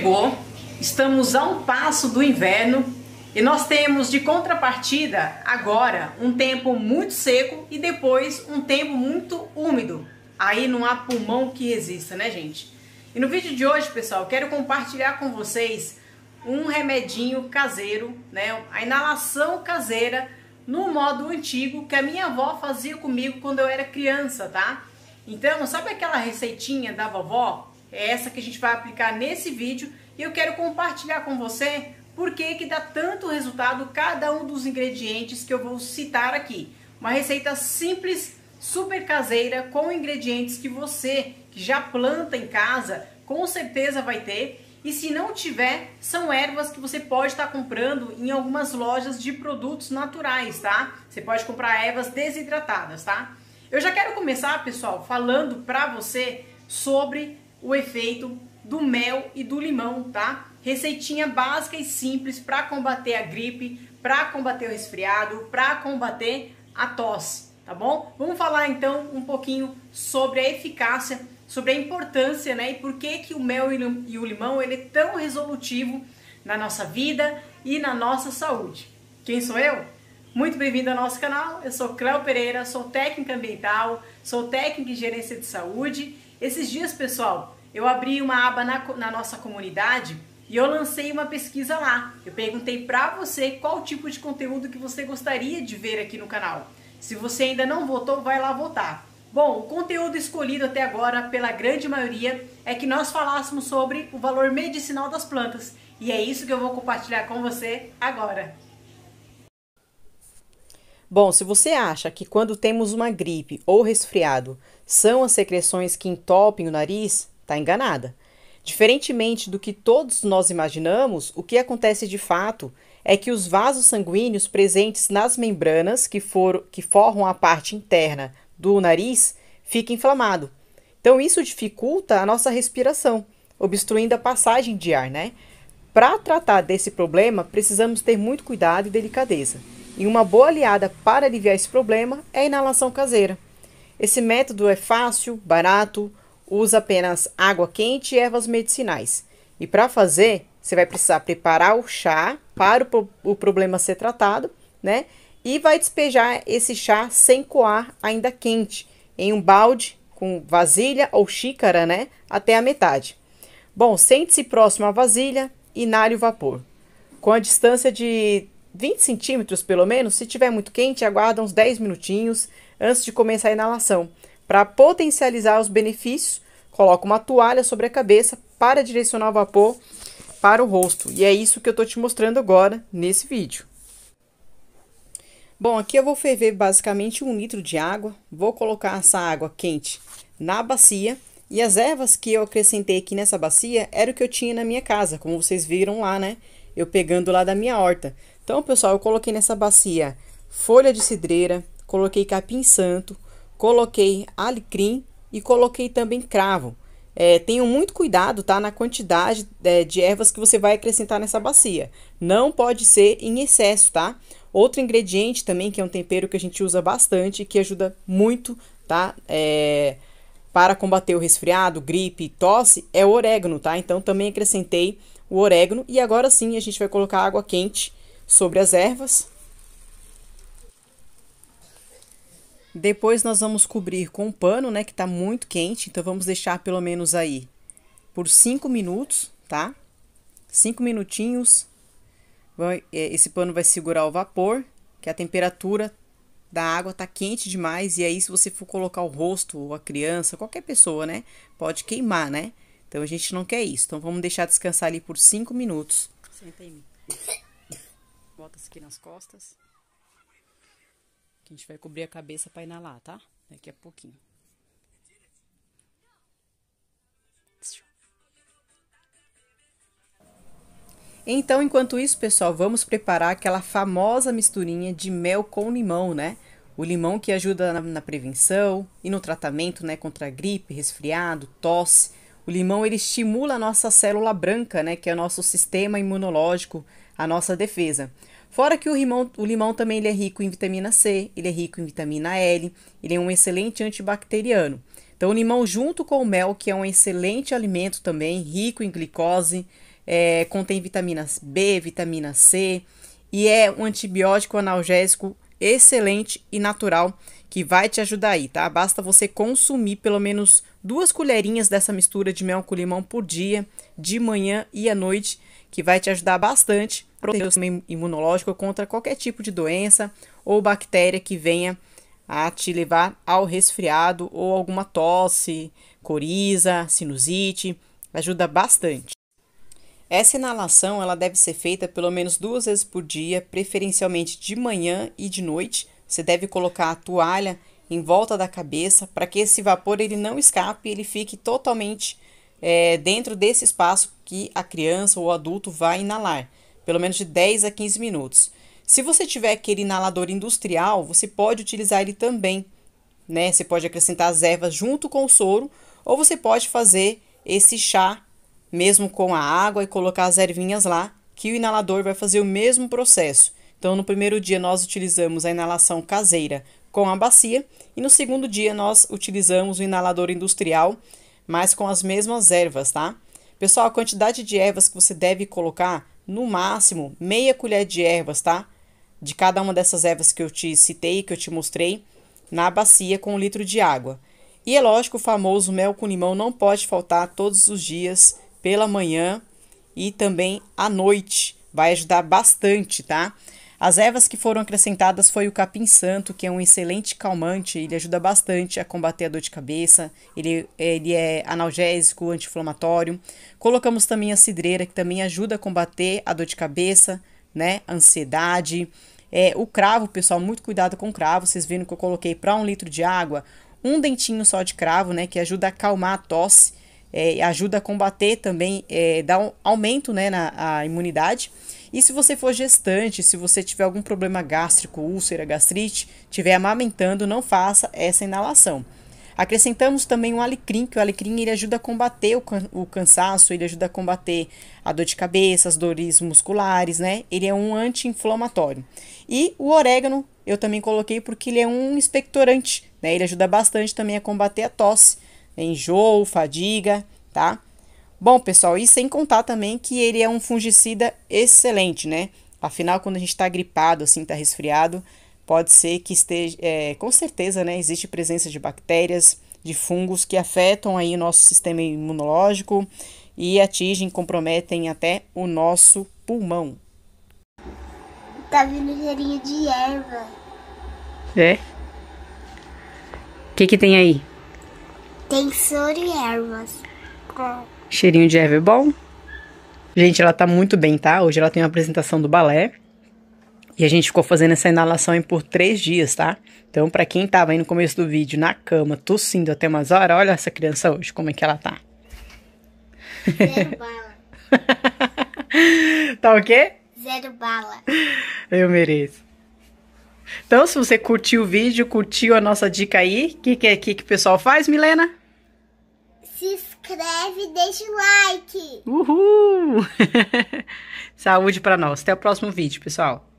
chegou, estamos a um passo do inverno e nós temos de contrapartida agora um tempo muito seco e depois um tempo muito úmido. Aí não há pulmão que resista, né, gente? E no vídeo de hoje, pessoal, quero compartilhar com vocês um remedinho caseiro, né? A inalação caseira no modo antigo que a minha avó fazia comigo quando eu era criança, tá? Então, sabe aquela receitinha da vovó é essa que a gente vai aplicar nesse vídeo e eu quero compartilhar com você por que que dá tanto resultado cada um dos ingredientes que eu vou citar aqui. Uma receita simples, super caseira, com ingredientes que você que já planta em casa, com certeza vai ter. E se não tiver, são ervas que você pode estar comprando em algumas lojas de produtos naturais, tá? Você pode comprar ervas desidratadas, tá? Eu já quero começar, pessoal, falando para você sobre o efeito do mel e do limão, tá? Receitinha básica e simples para combater a gripe, para combater o resfriado, para combater a tosse, tá bom? Vamos falar então um pouquinho sobre a eficácia, sobre a importância, né? E por que que o mel e o limão ele é tão resolutivo na nossa vida e na nossa saúde. Quem sou eu? Muito bem-vindo ao nosso canal. Eu sou Cléo Pereira, sou técnica ambiental, sou técnica em gerência de saúde esses dias, pessoal, eu abri uma aba na, na nossa comunidade e eu lancei uma pesquisa lá. Eu perguntei para você qual tipo de conteúdo que você gostaria de ver aqui no canal. Se você ainda não votou, vai lá votar. Bom, o conteúdo escolhido até agora pela grande maioria é que nós falássemos sobre o valor medicinal das plantas. E é isso que eu vou compartilhar com você agora. Bom, se você acha que quando temos uma gripe ou resfriado são as secreções que entopem o nariz, está enganada. Diferentemente do que todos nós imaginamos, o que acontece de fato é que os vasos sanguíneos presentes nas membranas que, for, que forram a parte interna do nariz fica inflamado. Então isso dificulta a nossa respiração, obstruindo a passagem de ar, né? Para tratar desse problema, precisamos ter muito cuidado e delicadeza. E uma boa aliada para aliviar esse problema é a inalação caseira. Esse método é fácil, barato, usa apenas água quente e ervas medicinais. E para fazer, você vai precisar preparar o chá para o, problema ser tratado, né? E vai despejar esse chá sem coar, ainda quente, em um balde com vasilha ou xícara, né? Até a metade. Bom, sente-se próximo à vasilha, inale o vapor. Com a distância de 20 centímetros pelo menos. Se tiver muito quente, aguarda uns 10 minutinhos antes de começar a inalação. Para potencializar os benefícios, coloca uma toalha sobre a cabeça para direcionar o vapor para o rosto. E é isso que eu estou te mostrando agora nesse vídeo. Bom, aqui eu vou ferver basicamente um litro de água. Vou colocar essa água quente na bacia. E as ervas que eu acrescentei aqui nessa bacia era o que eu tinha na minha casa, como vocês viram lá, né? Eu pegando lá da minha horta. Então, pessoal, eu coloquei nessa bacia folha de cidreira, coloquei capim santo, coloquei alecrim e coloquei também cravo. É, tenham muito cuidado, tá? Na quantidade é, de ervas que você vai acrescentar nessa bacia. Não pode ser em excesso, tá? Outro ingrediente também, que é um tempero que a gente usa bastante e que ajuda muito, tá? É, para combater o resfriado, gripe e tosse, é o orégano, tá? Então também acrescentei o orégano e agora sim a gente vai colocar água quente sobre as ervas. Depois nós vamos cobrir com um pano, né, que tá muito quente, então vamos deixar pelo menos aí por 5 minutos, tá? 5 minutinhos. É, esse pano vai segurar o vapor, que a temperatura da água tá quente demais e aí se você for colocar o rosto ou a criança, qualquer pessoa, né, pode queimar, né? Então a gente não quer isso. Então vamos deixar descansar ali por 5 minutos. Senta em mim botas aqui nas costas. Que a gente vai cobrir a cabeça para inalar, tá? Daqui a pouquinho. Então, enquanto isso, pessoal, vamos preparar aquela famosa misturinha de mel com limão, né? O limão que ajuda na, na, prevenção e no tratamento, né, contra gripe, resfriado, tosse. O limão ele estimula a nossa célula branca, né, que é o nosso sistema imunológico, a nossa defesa. Fora que o limão, o limão também ele é rico em vitamina C, ele é rico em vitamina L, ele é um excelente antibacteriano. Então, o limão junto com o mel, que é um excelente alimento também, rico em glicose, é, contém vitamina B, vitamina C e é um antibiótico analgésico excelente e natural que vai te ajudar aí, tá? Basta você consumir pelo menos duas colherinhas dessa mistura de mel com limão por dia, de manhã e à noite, que vai te ajudar bastante proteger o sistema imunológico contra qualquer tipo de doença ou bactéria que venha a te levar ao resfriado ou alguma tosse, coriza, sinusite, ajuda bastante. Essa inalação ela deve ser feita pelo menos duas vezes por dia, preferencialmente de manhã e de noite. Você deve colocar a toalha em volta da cabeça para que esse vapor ele não escape, ele fique totalmente é, dentro desse espaço que a criança ou adulto vai inalar pelo menos de 10 a 15 minutos. Se você tiver aquele inalador industrial, você pode utilizar ele também, né? Você pode acrescentar as ervas junto com o soro, ou você pode fazer esse chá mesmo com a água e colocar as ervinhas lá, que o inalador vai fazer o mesmo processo. Então, no primeiro dia, nós utilizamos a inalação caseira com a bacia, e no segundo dia, nós utilizamos o inalador industrial, mas com as mesmas ervas, tá? Pessoal, a quantidade de ervas que você deve colocar no máximo, meia colher de ervas, tá? De cada uma dessas ervas que eu te citei, que eu te mostrei, na bacia com um litro de água. E é lógico, o famoso mel com limão não pode faltar todos os dias, pela manhã e também à noite. Vai ajudar bastante, tá? As ervas que foram acrescentadas foi o capim santo, que é um excelente calmante, ele ajuda bastante a combater a dor de cabeça, ele, ele é analgésico, anti-inflamatório. Colocamos também a cidreira, que também ajuda a combater a dor de cabeça, né, ansiedade. É, o cravo, pessoal, muito cuidado com o cravo, vocês viram que eu coloquei para um litro de água, um dentinho só de cravo, né, que ajuda a acalmar a tosse, é, ajuda a combater também, é, dá um aumento, né, na imunidade. E se você for gestante, se você tiver algum problema gástrico, úlcera, gastrite, tiver amamentando, não faça essa inalação. Acrescentamos também um alecrim, que o alecrim ele ajuda a combater o, can o cansaço, ele ajuda a combater a dor de cabeça, as dores musculares, né? Ele é um anti-inflamatório. E o orégano eu também coloquei porque ele é um expectorante, né? Ele ajuda bastante também a combater a tosse, né? enjoo, fadiga, tá? Bom, pessoal, e sem contar também que ele é um fungicida excelente, né? Afinal, quando a gente está gripado, assim, está resfriado, pode ser que esteja, é, com certeza, né? Existe presença de bactérias, de fungos que afetam aí o nosso sistema imunológico e atingem, comprometem até o nosso pulmão. Tá vindo cheirinho de erva. É? O que que tem aí? Tem soro e ervas. Com... Cheirinho de Everball, bom. Gente, ela tá muito bem, tá? Hoje ela tem uma apresentação do balé. E a gente ficou fazendo essa inalação por três dias, tá? Então, para quem tava aí no começo do vídeo, na cama, tossindo até umas horas, olha essa criança hoje, como é que ela tá. Zero bala. tá o quê? Zero bala. Eu mereço. Então, se você curtiu o vídeo, curtiu a nossa dica aí, o que, que, é, que, que o pessoal faz, Milena? Se inscreve e deixa o like. Uhul! Saúde para nós. Até o próximo vídeo, pessoal.